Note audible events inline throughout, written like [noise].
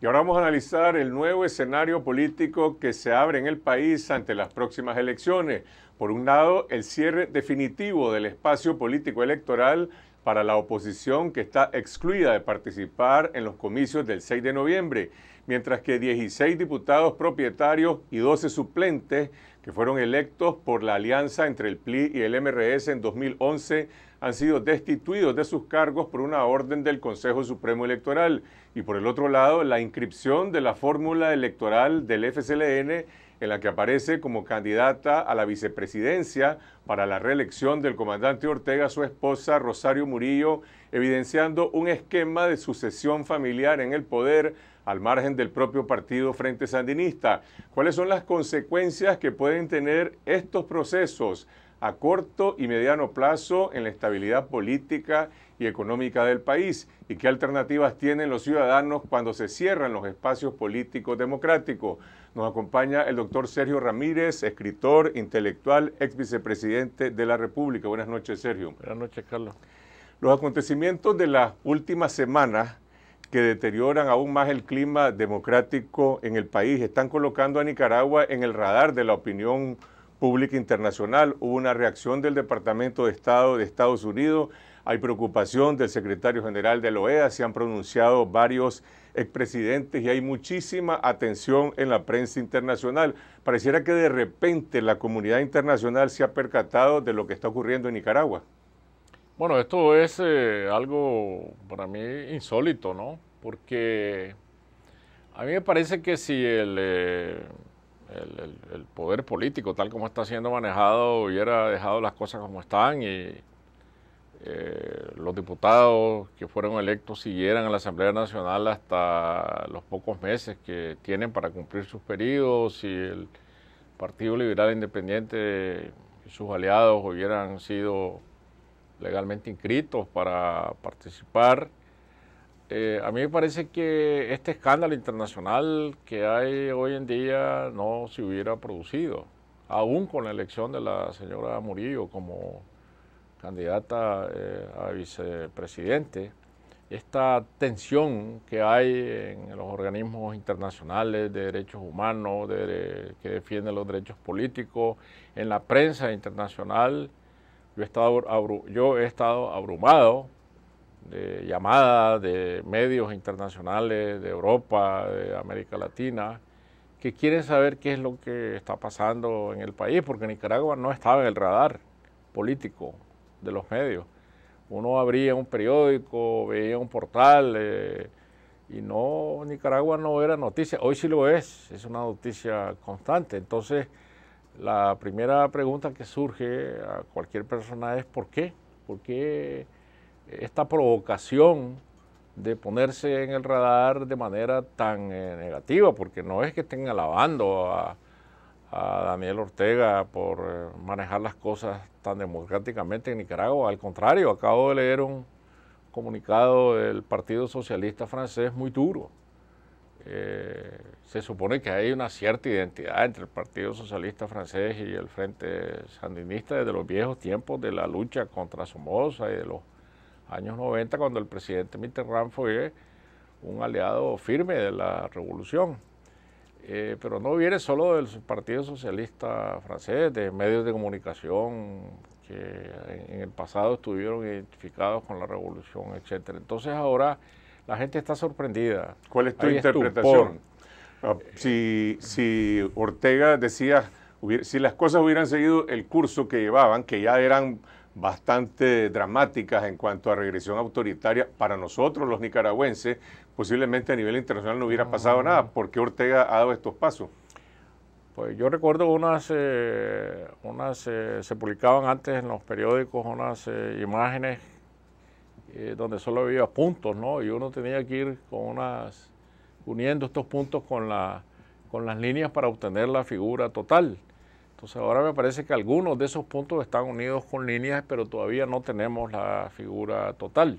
Y ahora vamos a analizar el nuevo escenario político que se abre en el país ante las próximas elecciones. Por un lado, el cierre definitivo del espacio político electoral para la oposición que está excluida de participar en los comicios del 6 de noviembre, mientras que 16 diputados propietarios y 12 suplentes que fueron electos por la alianza entre el PLI y el MRS en 2011 han sido destituidos de sus cargos por una orden del Consejo Supremo Electoral y por el otro lado la inscripción de la fórmula electoral del FCLN en la que aparece como candidata a la vicepresidencia para la reelección del comandante Ortega, su esposa Rosario Murillo, evidenciando un esquema de sucesión familiar en el poder al margen del propio partido Frente Sandinista. ¿Cuáles son las consecuencias que pueden tener estos procesos a corto y mediano plazo en la estabilidad política y económica del país y qué alternativas tienen los ciudadanos cuando se cierran los espacios políticos democráticos. Nos acompaña el doctor Sergio Ramírez, escritor, intelectual, ex vicepresidente de la República. Buenas noches, Sergio. Buenas noches, Carlos. Los acontecimientos de las últimas semanas que deterioran aún más el clima democrático en el país están colocando a Nicaragua en el radar de la opinión pública internacional. Hubo una reacción del Departamento de Estado de Estados Unidos, hay preocupación del secretario general de la OEA, se han pronunciado varios expresidentes y hay muchísima atención en la prensa internacional. Pareciera que de repente la comunidad internacional se ha percatado de lo que está ocurriendo en Nicaragua. Bueno, esto es eh, algo para mí insólito, ¿no? Porque a mí me parece que si el... Eh, el, poder político, tal como está siendo manejado, hubiera dejado las cosas como están y eh, los diputados que fueron electos siguieran a la Asamblea Nacional hasta los pocos meses que tienen para cumplir sus períodos y el Partido Liberal Independiente y sus aliados hubieran sido legalmente inscritos para participar eh, a mí me parece que este escándalo internacional que hay hoy en día no se hubiera producido, aún con la elección de la señora Murillo como candidata eh, a vicepresidente. Esta tensión que hay en los organismos internacionales de derechos humanos, que defienden los derechos políticos, en la prensa internacional, estado, yo he estado abrumado de llamadas de medios internacionales, de Europa, de América Latina, que quieren saber qué es lo que está pasando en el país, porque Nicaragua no estaba en el radar político de los medios. Uno abría un periódico, veía un portal eh, y no, Nicaragua no era noticia. Hoy sí lo es, es una noticia constante. Entonces, la primera pregunta que surge a cualquier persona es ¿por qué? ¿Por qué? esta provocación de ponerse en el radar de manera tan eh, negativa, porque no es que estén alabando a, Daniel Ortega por eh, manejar las cosas tan democráticamente en Nicaragua. Al contrario, acabo de leer un comunicado del Partido Socialista francés muy duro. Eh, se supone que hay una cierta identidad entre el Partido Socialista francés y el Frente Sandinista desde los viejos tiempos de la lucha contra Somoza y de los años 90, cuando el presidente Mitterrand fue un aliado firme de la revolución. Eh, pero no viene solo del Partido Socialista francés, de medios de comunicación que en, el pasado estuvieron identificados con la revolución, etc. Entonces ahora la gente está sorprendida. ¿Cuál es tu interpretación? Ah, si, si Ortega decía, si las cosas hubieran seguido el curso que llevaban, que ya eran bastante dramáticas en cuanto a regresión autoritaria para nosotros los nicaragüenses, posiblemente a nivel internacional no hubiera pasado nada. ¿Por qué Ortega ha dado estos pasos? Pues yo recuerdo unas, eh, unas eh, se publicaban antes en los periódicos unas eh, imágenes donde solo había puntos, ¿no? Y uno tenía que ir con unas, uniendo estos puntos con, la, con las líneas para obtener la figura total. Entonces ahora me parece que algunos de esos puntos están unidos con líneas, pero todavía no tenemos la figura total.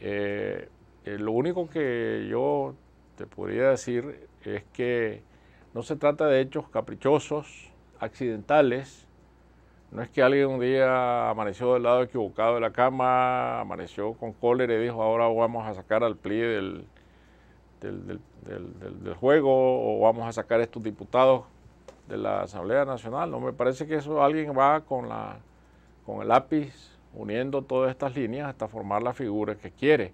Eh, eh, lo único que yo te podría decir es que no se trata de hechos caprichosos, accidentales. No es que alguien un día amaneció del lado equivocado de la cama, amaneció con cólera y dijo ahora vamos a sacar al plie del, del, del juego o vamos a sacar a estos diputados de la Asamblea Nacional. No me parece que eso alguien va con, la, con el lápiz uniendo todas estas líneas hasta formar la figura que quiere.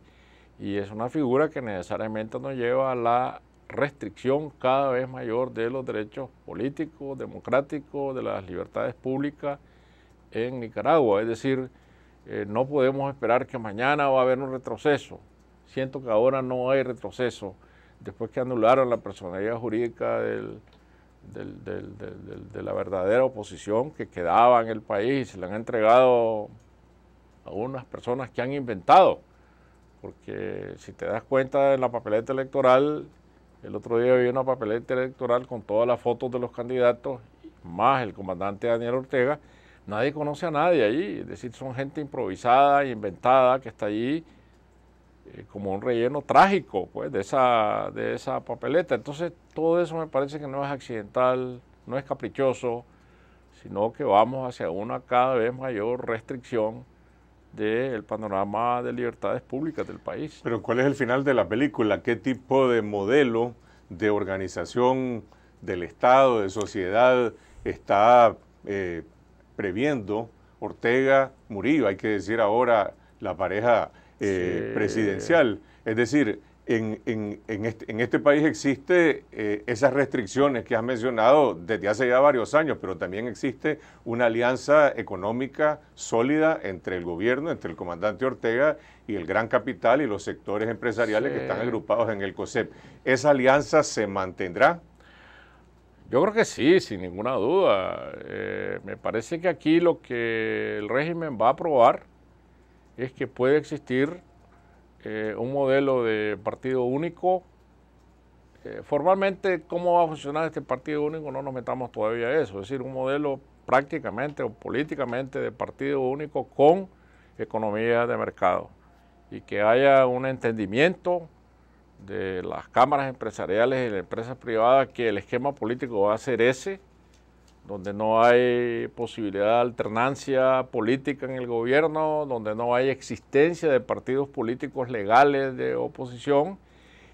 Y es una figura que necesariamente nos lleva a la restricción cada vez mayor de los derechos políticos, democráticos, de las libertades públicas en Nicaragua. Es decir, eh, no podemos esperar que mañana va a haber un retroceso. Siento que ahora no hay retroceso. Después que anularon la personalidad jurídica del, de la verdadera oposición que quedaba en el país y se la han entregado a unas personas que han inventado. Porque si te das cuenta en la papeleta electoral, el otro día vi una papeleta electoral con todas las fotos de los candidatos, más el comandante Daniel Ortega, nadie conoce a nadie allí, es decir, son gente improvisada, inventada, que está allí eh, como un relleno trágico pues, de, esa, de esa papeleta. Entonces todo eso me parece que no es accidental, no es caprichoso, sino que vamos hacia una cada vez mayor restricción del panorama de libertades públicas del país. Pero ¿cuál es el final de la película? ¿Qué tipo de modelo de organización del Estado, de sociedad, está eh, previendo Ortega Murillo? Hay que decir ahora la pareja eh, presidencial. Es decir, en, este, este, país existe eh, esas restricciones que has mencionado desde hace ya varios años, pero también existe una alianza económica sólida entre el gobierno, entre el comandante Ortega y el gran capital y los sectores empresariales que están agrupados en el COSEP. ¿Esa alianza se mantendrá? Yo creo que sí, sin ninguna duda. Eh, me parece que aquí lo que el régimen va a aprobar es que puede existir eh, un modelo de partido único. Eh, formalmente, ¿cómo va a funcionar este partido único? No nos metamos todavía a eso. Es decir, un modelo prácticamente o políticamente de partido único con economía de mercado y que haya un entendimiento de las cámaras empresariales y las empresas privadas que el esquema político va a ser ese donde no hay posibilidad de alternancia política en el gobierno, donde no hay existencia de partidos políticos legales de oposición,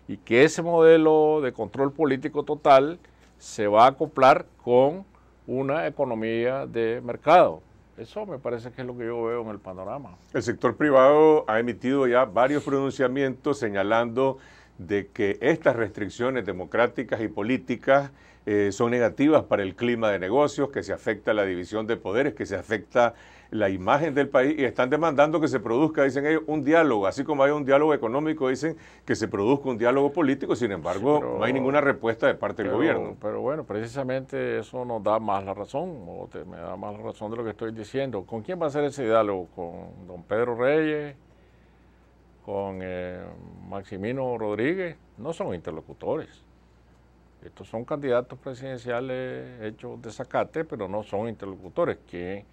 y que ese modelo de control político total se va a acoplar con una economía de mercado. Eso me parece que es lo que yo veo en el panorama. El sector privado ha emitido ya varios pronunciamientos señalando de que estas restricciones democráticas y políticas eh, son negativas para el clima de negocios, que se afecta la división de poderes, que se afecta la imagen del país y están demandando que se produzca, dicen ellos, un diálogo. Así como hay un diálogo económico, dicen que se produzca un diálogo político, sin embargo, no hay ninguna respuesta de parte del gobierno. Pero bueno, precisamente eso nos da más la razón, o me da más la razón de lo que estoy diciendo. ¿Con quién va a ser ese diálogo? ¿Con don Pedro Reyes? con eh, Maximino Rodríguez, no son interlocutores. Estos son candidatos presidenciales hechos de zacate, pero no son interlocutores. Que,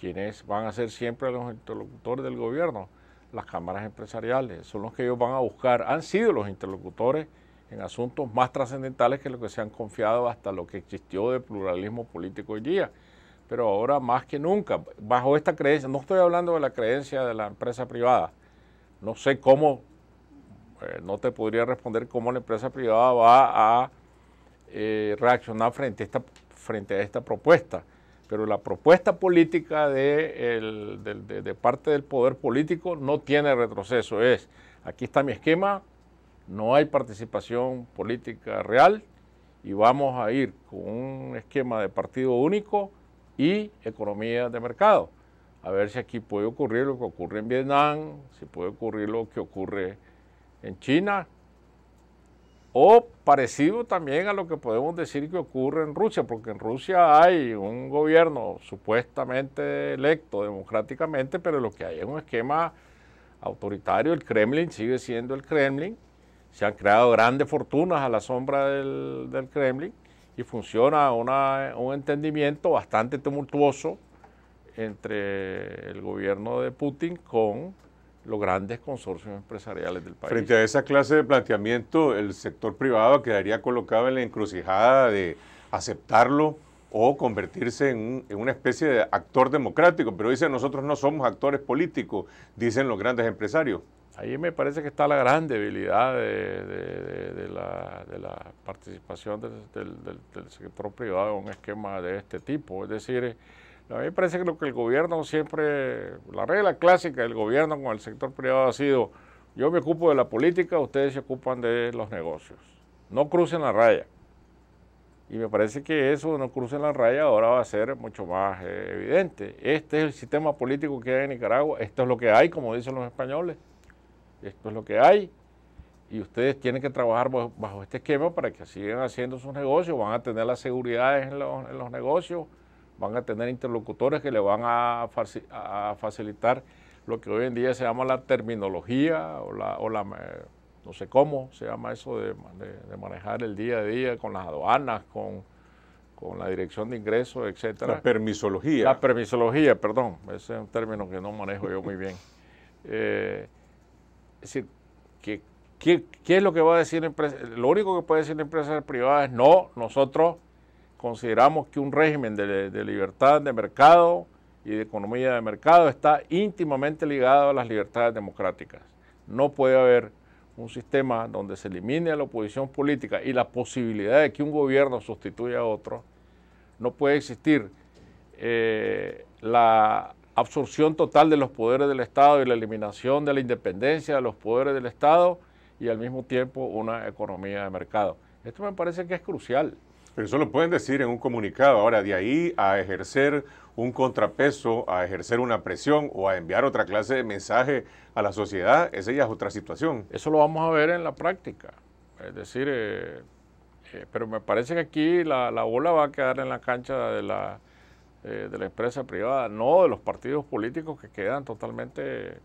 quienes van a ser siempre los interlocutores del gobierno, las cámaras empresariales, son los que ellos van a buscar. Han sido los interlocutores en asuntos más trascendentales que los que se han confiado hasta lo que existió de pluralismo político hoy día. Pero ahora más que nunca, bajo esta creencia, no estoy hablando de la creencia de la empresa privada, no sé cómo, eh, no te podría responder cómo la empresa privada va a eh, reaccionar frente a, esta, frente a esta propuesta. Pero la propuesta política de parte del poder político no tiene retroceso. Es, aquí está mi esquema, no hay participación política real y vamos a ir con un esquema de partido único y economía de mercado a ver si aquí puede ocurrir lo que ocurre en Vietnam, si puede ocurrir lo que ocurre en China, o parecido también a lo que podemos decir que ocurre en Rusia, porque en Rusia hay un gobierno supuestamente electo democráticamente, pero lo que hay es un esquema autoritario, el Kremlin sigue siendo el Kremlin, se han creado grandes fortunas a la sombra del, Kremlin y funciona un entendimiento bastante tumultuoso entre el gobierno de Putin con los grandes consorcios empresariales del país. Frente a esa clase de planteamiento, el sector privado quedaría colocado en la encrucijada de aceptarlo o convertirse en, una especie de actor democrático, pero dicen nosotros no somos actores políticos, dicen los grandes empresarios. Ahí me parece que está la gran debilidad de, la, participación del sector privado en un esquema de este tipo, es decir, a mí me parece que lo que el gobierno siempre, la regla clásica del gobierno con el sector privado ha sido, yo me ocupo de la política, ustedes se ocupan de los negocios. No crucen la raya. Y me parece que eso, no crucen la raya, ahora va a ser mucho más eh, evidente. Este es el sistema político que hay en Nicaragua, esto es lo que hay, como dicen los españoles, esto es lo que hay. Y ustedes tienen que trabajar bajo, este esquema para que sigan haciendo sus negocios, van a tener las seguridades en los negocios van a tener interlocutores que le van a, facilitar lo que hoy en día se llama la terminología o la, o no sé cómo se llama eso de, manejar el día a día con las aduanas, con, la dirección de ingresos, etcétera. La permisología. La permisología, perdón, ese es un término que no manejo yo muy bien. [laughs] Eh, es decir, que, ¿qué, es lo que va a decir la empresa? Lo único que puede decir la empresa privada es no, nosotros consideramos que un régimen de, libertad de mercado y de economía de mercado está íntimamente ligado a las libertades democráticas. No puede haber un sistema donde se elimine la oposición política y la posibilidad de que un gobierno sustituya a otro. No puede existir eh, la absorción total de los poderes del Estado y la eliminación de la independencia de los poderes del Estado y al mismo tiempo una economía de mercado. Esto me parece que es crucial. Pero eso lo pueden decir en un comunicado. Ahora, de ahí a ejercer un contrapeso, a ejercer una presión o a enviar otra clase de mensaje a la sociedad, esa ya es otra situación. Eso lo vamos a ver en la práctica. Es decir, eh, eh, pero me parece que aquí la, bola va a quedar en la cancha de la, eh, de la empresa privada, no de los partidos políticos que quedan totalmente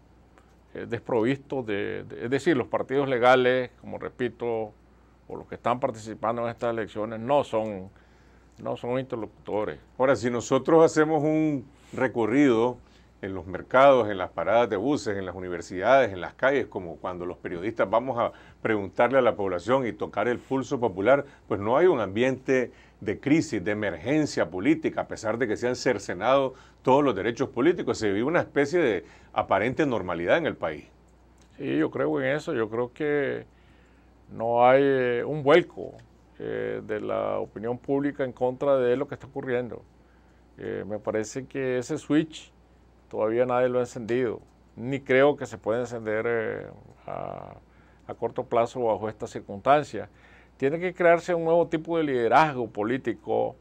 desprovistos de, es decir, los partidos legales, como repito, o los que están participando en estas elecciones no son, no son interlocutores. Ahora, si nosotros hacemos un recorrido en los mercados, en las paradas de buses, en las universidades, en las calles, como cuando los periodistas vamos a preguntarle a la población y tocar el pulso popular, pues no hay un ambiente de crisis, de emergencia política, a pesar de que se han cercenado todos los derechos políticos, se vive una especie de aparente normalidad en el país. Sí, yo creo en eso, yo creo que no hay eh, un vuelco eh, de la opinión pública en contra de lo que está ocurriendo. Eh, me parece que ese switch todavía nadie lo ha encendido, ni creo que se pueda encender a, corto plazo bajo estas circunstancias. Tiene que crearse un nuevo tipo de liderazgo político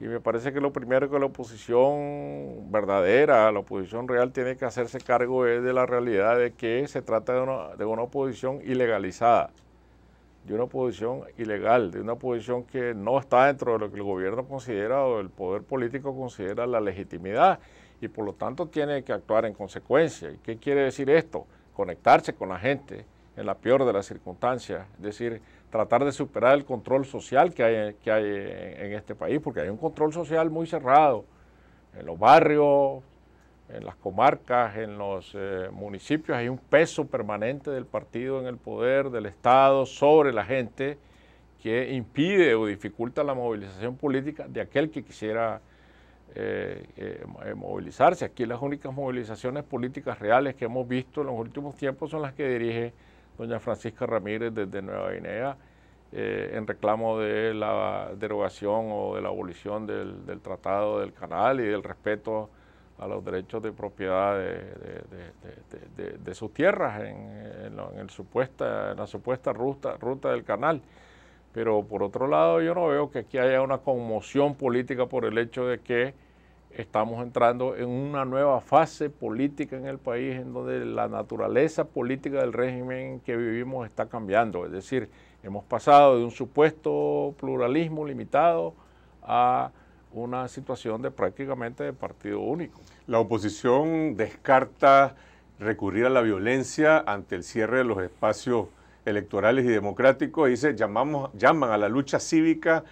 y me parece que lo primero que la oposición verdadera, la oposición real, tiene que hacerse cargo es de la realidad de que se trata de una oposición ilegalizada de una posición ilegal, de una posición que no está dentro de lo que el gobierno considera o el poder político considera la legitimidad y por lo tanto tiene que actuar en consecuencia. ¿Y qué quiere decir esto? Conectarse con la gente en la peor de las circunstancias, es decir, tratar de superar el control social que hay, que hay en este país, porque hay un control social muy cerrado en los barrios, en las comarcas, en los eh, municipios, hay un peso permanente del partido en el poder, del Estado, sobre la gente que impide o dificulta la movilización política de aquel que quisiera eh, eh, movilizarse. Aquí las únicas movilizaciones políticas reales que hemos visto en los últimos tiempos son las que dirige doña Francisca Ramírez desde Nueva Guinea en reclamo de la derogación o de la abolición del, del Tratado del Canal y del respeto a los derechos de propiedad de, sus tierras en, la supuesta ruta, ruta del canal. Pero por otro lado, yo no veo que aquí haya una conmoción política por el hecho de que estamos entrando en una nueva fase política en el país en donde la naturaleza política del régimen que vivimos está cambiando. Es decir, hemos pasado de un supuesto pluralismo limitado a una situación de prácticamente de partido único. La oposición descarta recurrir a la violencia ante el cierre de los espacios electorales y democráticos. Dice, llamamos, llaman a la lucha cívica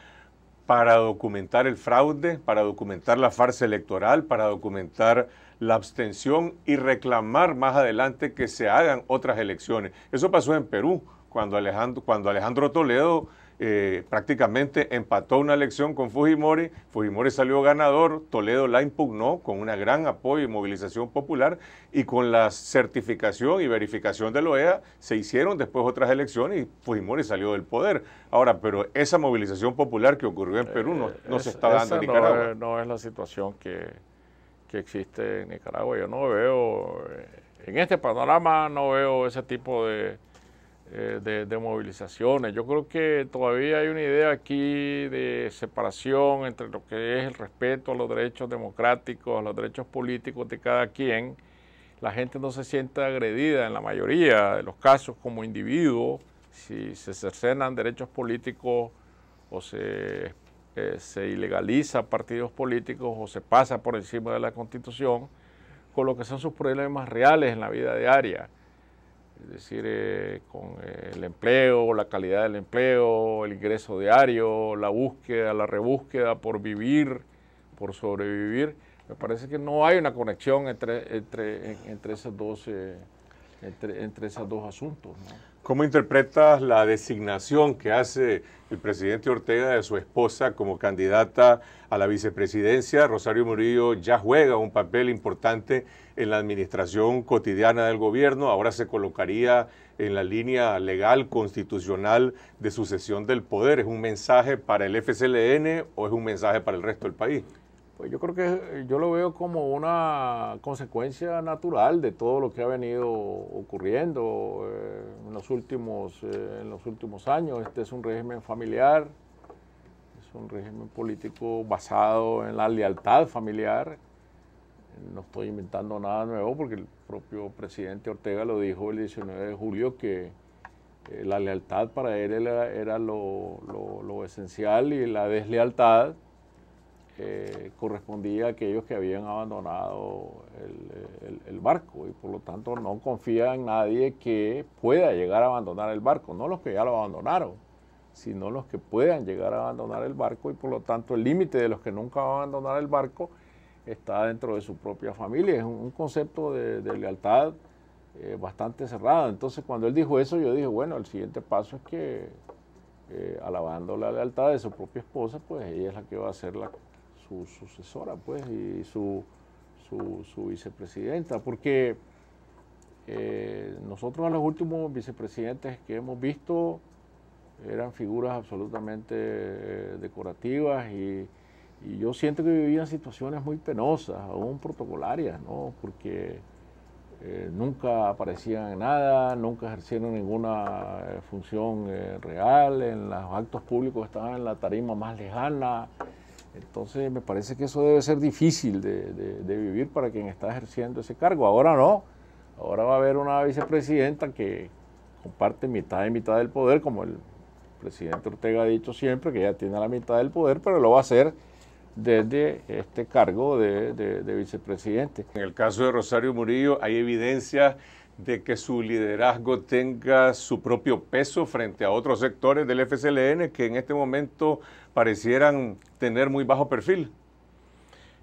para documentar el fraude, para documentar la farsa electoral, para documentar la abstención y reclamar más adelante que se hagan otras elecciones. Eso pasó en Perú, cuando Alejandro, cuando Alejandro Toledo eh, prácticamente empató una elección con Fujimori, Fujimori salió ganador, Toledo la impugnó con un gran apoyo y movilización popular y con la certificación y verificación de la OEA se hicieron después otras elecciones y Fujimori salió del poder. Ahora, pero esa movilización popular que ocurrió en Perú no, se eh, está dando en Nicaragua. No es, no es la situación que, que, existe en Nicaragua. Yo no veo, eh, en este panorama no veo ese tipo de eh, de, movilizaciones. Yo creo que todavía hay una idea aquí de separación entre lo que es el respeto a los derechos democráticos, a los derechos políticos de cada quien. La gente no se siente agredida en la mayoría de los casos como individuo si se cercenan derechos políticos o se, eh, se ilegaliza partidos políticos o se pasa por encima de la constitución con lo que son sus problemas reales en la vida diaria es decir, eh, con el empleo, la calidad del empleo, el ingreso diario, la búsqueda, la rebúsqueda por vivir, por sobrevivir. Me parece que no hay una conexión entre, entre, entre esas dos. Eh, entre, esos dos asuntos. ¿Cómo interpretas la designación que hace el presidente Ortega de su esposa como candidata a la vicepresidencia? Rosario Murillo ya juega un papel importante en la administración cotidiana del gobierno, ahora se colocaría en la línea legal constitucional de sucesión del poder. ¿Es un mensaje para el FCLN o es un mensaje para el resto del país? Pues yo creo que eh, yo lo veo como una consecuencia natural de todo lo que ha venido ocurriendo eh, en, los últimos, eh, en los últimos años. Este es un régimen familiar, es un régimen político basado en la lealtad familiar. No estoy inventando nada nuevo porque el propio presidente Ortega lo dijo el 19 de julio que la lealtad para él era, lo esencial y la deslealtad eh, correspondía a aquellos que habían abandonado el, barco y por lo tanto no confía en nadie que pueda llegar a abandonar el barco, no los que ya lo abandonaron, sino los que puedan llegar a abandonar el barco y por lo tanto el límite de los que nunca van a abandonar el barco está dentro de su propia familia, es un, concepto de, lealtad eh, bastante cerrado. Entonces cuando él dijo eso yo dije, bueno, el siguiente paso es que eh, alabando la lealtad de su propia esposa, pues ella es la que va a ser la, su sucesora, pues, y su, vicepresidenta, porque eh, nosotros a los últimos vicepresidentes que hemos visto eran figuras absolutamente eh, decorativas y, yo siento que vivían situaciones muy penosas, aún protocolarias, ¿no? Porque eh, nunca aparecían en nada, nunca ejercieron ninguna función real, en los actos públicos estaban en la tarima más lejana. Entonces me parece que eso debe ser difícil de, vivir para quien está ejerciendo ese cargo. Ahora no, ahora va a haber una vicepresidenta que comparte mitad y mitad del poder, como el presidente Ortega ha dicho siempre, que ya tiene la mitad del poder, pero lo va a hacer desde este cargo de, vicepresidente. En el caso de Rosario Murillo hay evidencia, de que su liderazgo tenga su propio peso frente a otros sectores del FCLN que en este momento parecieran tener muy bajo perfil?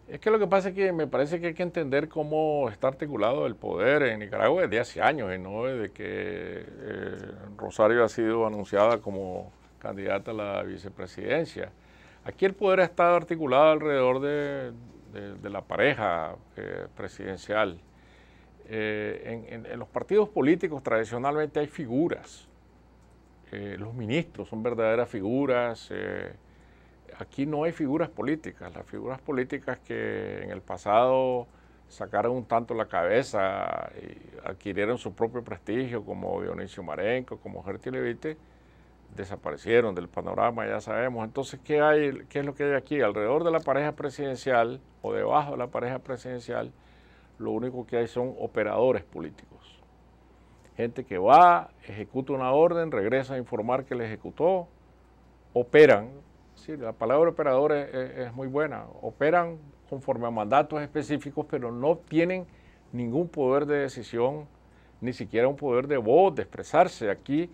Es que lo que pasa es que me parece que hay que entender cómo está articulado el poder en Nicaragua desde hace años, y no desde que eh, Rosario ha sido anunciada como candidata a la vicepresidencia. Aquí el poder ha estado articulado alrededor de, la pareja eh, presidencial. Eh, en, los partidos políticos tradicionalmente hay figuras. Eh, los ministros son verdaderas figuras. Eh, aquí no hay figuras políticas. Las figuras políticas que en el pasado sacaron un tanto la cabeza y adquirieron su propio prestigio, como Dionisio Marenco, como Gerti Levite, desaparecieron del panorama, ya sabemos. Entonces, ¿qué, hay, ¿qué es lo que hay aquí? Alrededor de la pareja presidencial o debajo de la pareja presidencial lo único que hay son operadores políticos. Gente que va, ejecuta una orden, regresa a informar que la ejecutó, operan. la palabra operador es muy buena. Operan conforme a mandatos específicos, pero no tienen ningún poder de decisión, ni siquiera un poder de voz, de expresarse. Aquí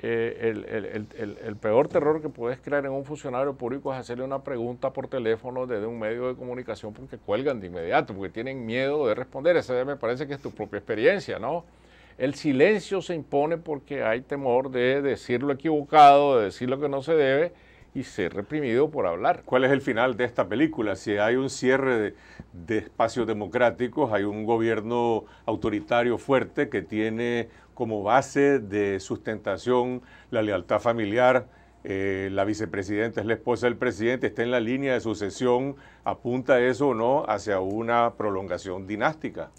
eh, el, peor terror que puedes crear en un funcionario público es hacerle una pregunta por teléfono desde un medio de comunicación porque cuelgan de inmediato, porque tienen miedo de responder. Esa me parece que es tu propia experiencia, ¿no? El silencio se impone porque hay temor de decir lo equivocado, de decir lo que no se debe y ser reprimido por hablar. ¿Cuál es el final de esta película? Si hay un cierre de, espacios democráticos, hay un gobierno autoritario fuerte que tiene como base de sustentación la lealtad familiar, eh, la vicepresidenta es la esposa del presidente, está en la línea de sucesión, apunta eso o no hacia una prolongación dinástica.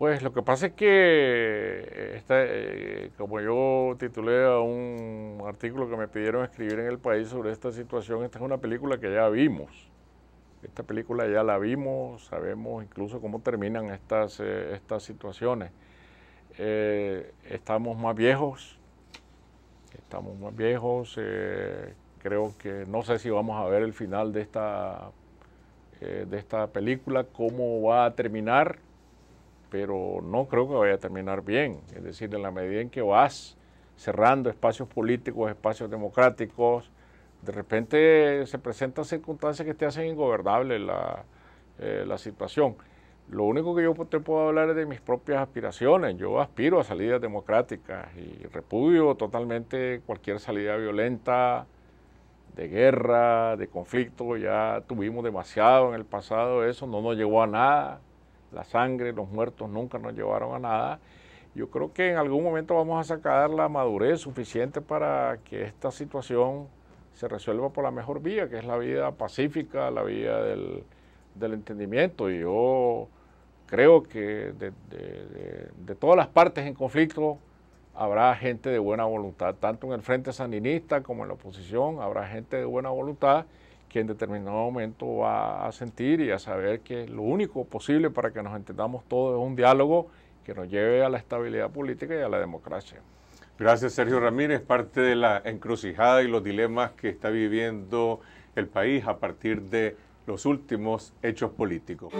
Pues lo que pasa es que, esta, eh, como yo titulé a un artículo que me pidieron escribir en el país sobre esta situación, esta es una película que ya vimos. Esta película ya la vimos, sabemos incluso cómo terminan estas, eh, estas situaciones. Eh, estamos más viejos, estamos más viejos, creo que no sé si vamos a ver el final de esta, de esta película, cómo va a terminar pero no creo que vaya a terminar bien. Es decir, en la medida en que vas cerrando espacios políticos, espacios democráticos, de repente se presentan circunstancias que te hacen ingobernable eh, la, situación. Lo único que yo te puedo hablar es de mis propias aspiraciones. Yo aspiro a salidas democráticas y repudio totalmente cualquier salida violenta, de guerra, de conflicto. Ya tuvimos demasiado en el pasado, eso no nos llevó a nada la sangre, los muertos nunca nos llevaron a nada. Yo creo que en algún momento vamos a sacar la madurez suficiente para que esta situación se resuelva por la mejor vía, que es la vía pacífica, la vía del, entendimiento. Y yo creo que de, de, todas las partes en conflicto habrá gente de buena voluntad, tanto en el Frente Sandinista como en la oposición, habrá gente de buena voluntad que en determinado momento va a sentir y a saber que lo único posible para que nos entendamos todos es un diálogo que nos lleve a la estabilidad política y a la democracia. Gracias, Sergio Ramírez. Parte de la encrucijada y los dilemas que está viviendo el país a partir de los últimos hechos políticos.